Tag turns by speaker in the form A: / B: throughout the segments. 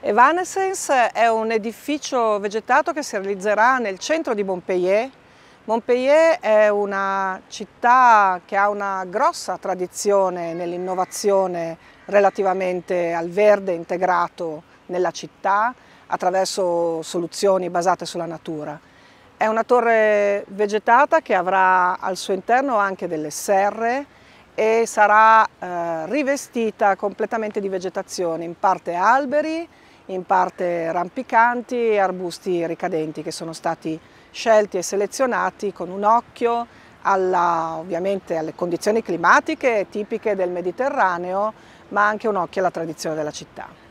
A: Evanescence è un edificio vegetato che si realizzerà nel centro di Montpellier. Montpellier è una città che ha una grossa tradizione nell'innovazione relativamente al verde integrato nella città attraverso soluzioni basate sulla natura. È una torre vegetata che avrà al suo interno anche delle serre e sarà eh, rivestita completamente di vegetazione, in parte alberi, in parte rampicanti e arbusti ricadenti che sono stati scelti e selezionati con un occhio alla, ovviamente alle condizioni climatiche tipiche del Mediterraneo, ma anche un occhio alla tradizione della città.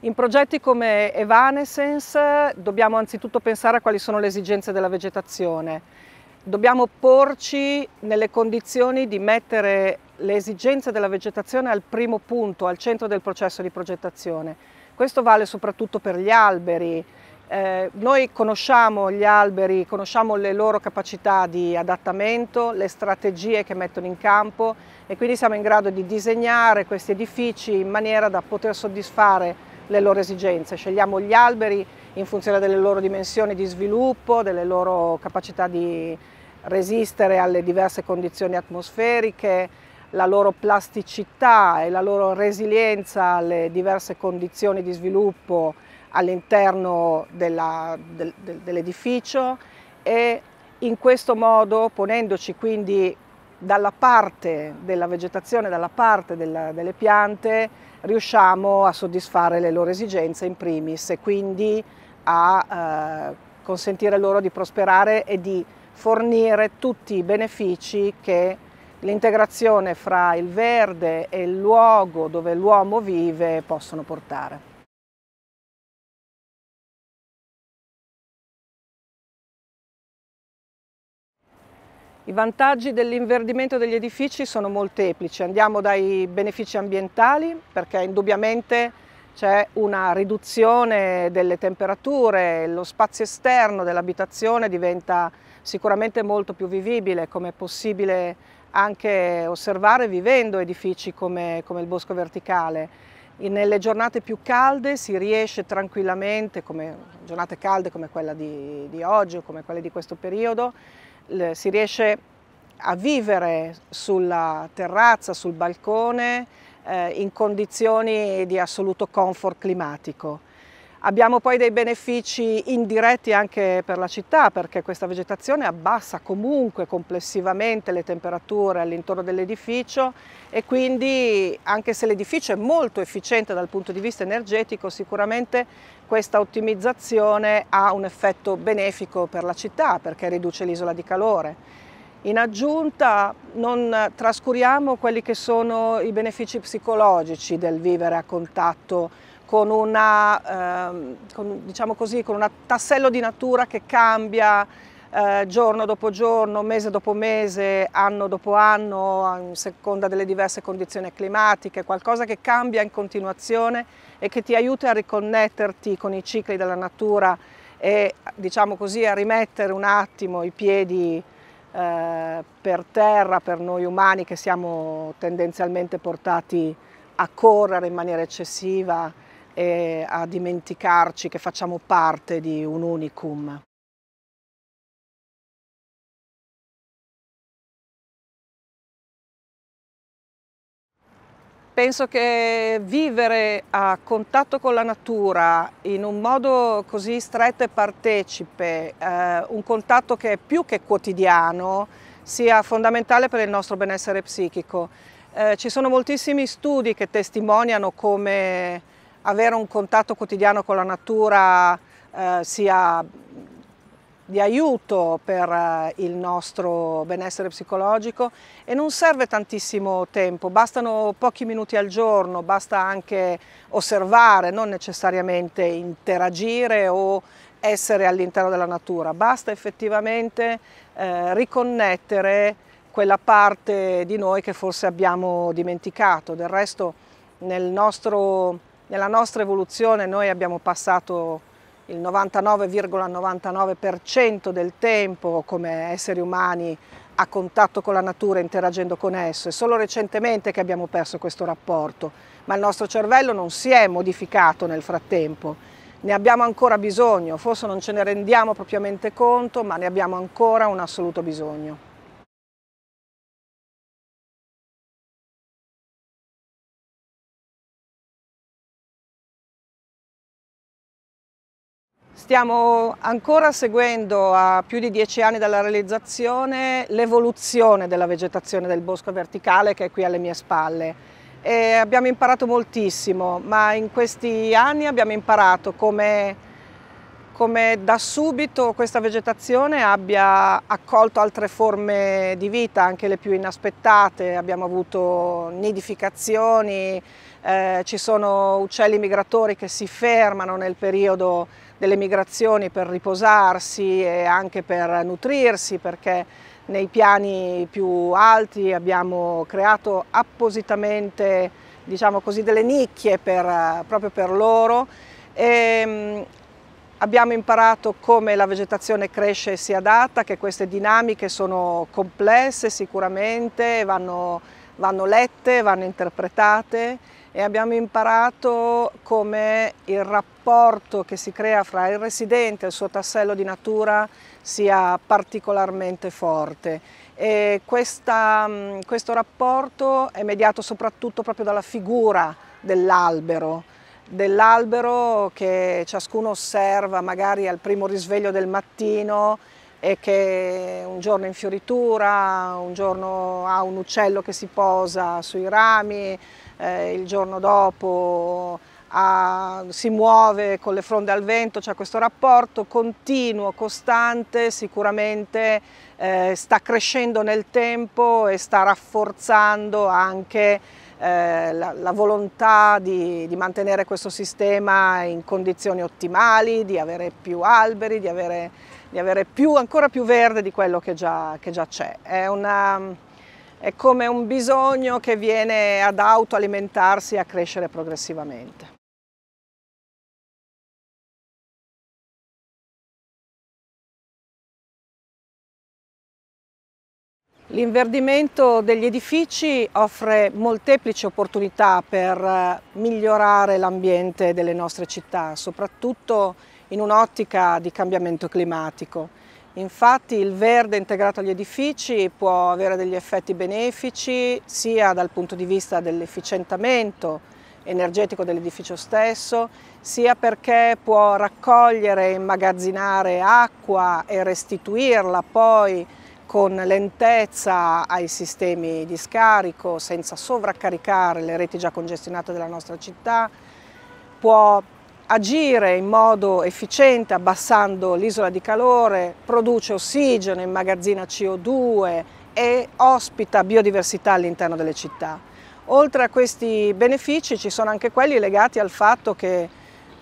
A: In progetti come Evanescence dobbiamo anzitutto pensare a quali sono le esigenze della vegetazione dobbiamo porci nelle condizioni di mettere le esigenze della vegetazione al primo punto, al centro del processo di progettazione. Questo vale soprattutto per gli alberi. Eh, noi conosciamo gli alberi, conosciamo le loro capacità di adattamento, le strategie che mettono in campo e quindi siamo in grado di disegnare questi edifici in maniera da poter soddisfare le loro esigenze. Scegliamo gli alberi in funzione delle loro dimensioni di sviluppo, delle loro capacità di resistere alle diverse condizioni atmosferiche, la loro plasticità e la loro resilienza alle diverse condizioni di sviluppo all'interno dell'edificio del, dell e in questo modo ponendoci quindi dalla parte della vegetazione, dalla parte della, delle piante, riusciamo a soddisfare le loro esigenze in primis e quindi a eh, consentire loro di prosperare e di fornire tutti i benefici che l'integrazione fra il verde e il luogo dove l'uomo vive possono portare. I vantaggi dell'inverdimento degli edifici sono molteplici, andiamo dai benefici ambientali perché indubbiamente c'è una riduzione delle temperature, lo spazio esterno dell'abitazione diventa sicuramente molto più vivibile, come è possibile anche osservare vivendo edifici come, come il bosco verticale. E nelle giornate più calde si riesce tranquillamente, come giornate calde come quella di, di oggi o come quelle di questo periodo, si riesce a vivere sulla terrazza, sul balcone, eh, in condizioni di assoluto comfort climatico. Abbiamo poi dei benefici indiretti anche per la città perché questa vegetazione abbassa comunque complessivamente le temperature all'interno dell'edificio e quindi anche se l'edificio è molto efficiente dal punto di vista energetico sicuramente questa ottimizzazione ha un effetto benefico per la città perché riduce l'isola di calore in aggiunta non trascuriamo quelli che sono i benefici psicologici del vivere a contatto con, una, eh, con, diciamo così, con un tassello di natura che cambia eh, giorno dopo giorno, mese dopo mese, anno dopo anno, a seconda delle diverse condizioni climatiche, qualcosa che cambia in continuazione e che ti aiuta a riconnetterti con i cicli della natura e diciamo così, a rimettere un attimo i piedi eh, per terra, per noi umani che siamo tendenzialmente portati a correre in maniera eccessiva e a dimenticarci che facciamo parte di un unicum. Penso che vivere a contatto con la natura in un modo così stretto e partecipe, eh, un contatto che è più che quotidiano, sia fondamentale per il nostro benessere psichico. Eh, ci sono moltissimi studi che testimoniano come avere un contatto quotidiano con la natura eh, sia di aiuto per eh, il nostro benessere psicologico e non serve tantissimo tempo, bastano pochi minuti al giorno, basta anche osservare, non necessariamente interagire o essere all'interno della natura, basta effettivamente eh, riconnettere quella parte di noi che forse abbiamo dimenticato. Del resto nel nostro, nella nostra evoluzione noi abbiamo passato il 99,99% ,99 del tempo come esseri umani a contatto con la natura, interagendo con esso. È solo recentemente che abbiamo perso questo rapporto, ma il nostro cervello non si è modificato nel frattempo. Ne abbiamo ancora bisogno, forse non ce ne rendiamo propriamente conto, ma ne abbiamo ancora un assoluto bisogno. Stiamo ancora seguendo a più di dieci anni dalla realizzazione l'evoluzione della vegetazione del bosco verticale che è qui alle mie spalle. E abbiamo imparato moltissimo, ma in questi anni abbiamo imparato come, come da subito questa vegetazione abbia accolto altre forme di vita, anche le più inaspettate. Abbiamo avuto nidificazioni, eh, ci sono uccelli migratori che si fermano nel periodo delle migrazioni per riposarsi e anche per nutrirsi perché nei piani più alti abbiamo creato appositamente diciamo così, delle nicchie per, proprio per loro e ehm, abbiamo imparato come la vegetazione cresce e si adatta, che queste dinamiche sono complesse sicuramente, vanno, vanno lette, vanno interpretate e abbiamo imparato come il rapporto che si crea fra il residente e il suo tassello di natura sia particolarmente forte. Questa, mm, questo rapporto è mediato soprattutto proprio dalla figura dell'albero, dell'albero che ciascuno osserva magari al primo risveglio del mattino e che un giorno è in fioritura, un giorno ha un uccello che si posa sui rami, eh, il giorno dopo ha, si muove con le fronde al vento, c'è cioè questo rapporto continuo, costante, sicuramente eh, sta crescendo nel tempo e sta rafforzando anche eh, la, la, volontà di, di mantenere questo sistema in condizioni ottimali, di avere più alberi, di avere di avere più, ancora più verde di quello che già, c'è. È, è, come un bisogno che viene ad autoalimentarsi e a crescere progressivamente. L'inverdimento degli edifici offre molteplici opportunità per eh, migliorare l'ambiente delle nostre città, soprattutto in un'ottica di cambiamento climatico. Infatti il verde integrato agli edifici può avere degli effetti benefici sia dal punto di vista dell'efficientamento energetico dell'edificio stesso, sia perché può raccogliere e immagazzinare acqua e restituirla poi con lentezza ai sistemi di scarico senza sovraccaricare le reti già congestionate della nostra città, può agire in modo efficiente abbassando l'isola di calore, produce ossigeno, immagazzina CO2 e ospita biodiversità all'interno delle città. Oltre a questi benefici ci sono anche quelli legati al fatto che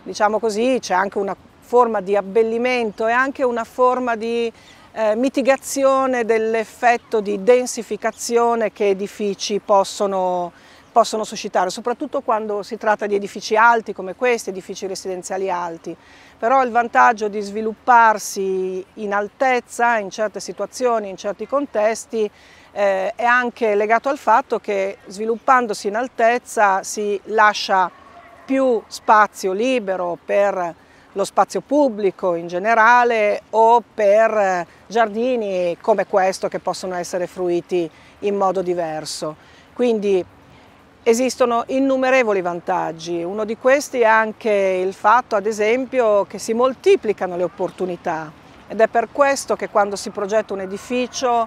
A: diciamo così, c'è anche una forma di abbellimento e anche una forma di eh, mitigazione dell'effetto di densificazione che edifici possono possono suscitare, soprattutto quando si tratta di edifici alti come questi, edifici residenziali alti. Però il vantaggio di svilupparsi in altezza, in certe situazioni, in certi contesti, eh, è anche legato al fatto che sviluppandosi in altezza si lascia più spazio libero per lo spazio pubblico in generale o per giardini come questo che possono essere fruiti in modo diverso. Quindi Esistono innumerevoli vantaggi, uno di questi è anche il fatto ad esempio che si moltiplicano le opportunità ed è per questo che quando si progetta un edificio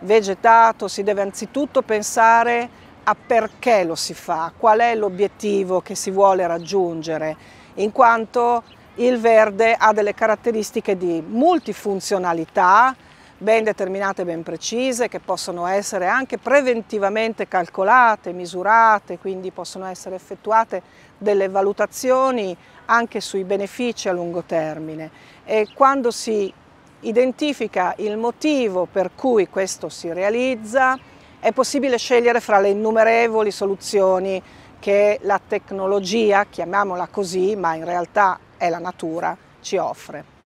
A: vegetato si deve anzitutto pensare a perché lo si fa, qual è l'obiettivo che si vuole raggiungere, in quanto il verde ha delle caratteristiche di multifunzionalità, ben determinate ben precise che possono essere anche preventivamente calcolate, misurate, quindi possono essere effettuate delle valutazioni anche sui benefici a lungo termine e quando si identifica il motivo per cui questo si realizza è possibile scegliere fra le innumerevoli soluzioni che la tecnologia, chiamiamola così, ma in realtà è la natura, ci offre.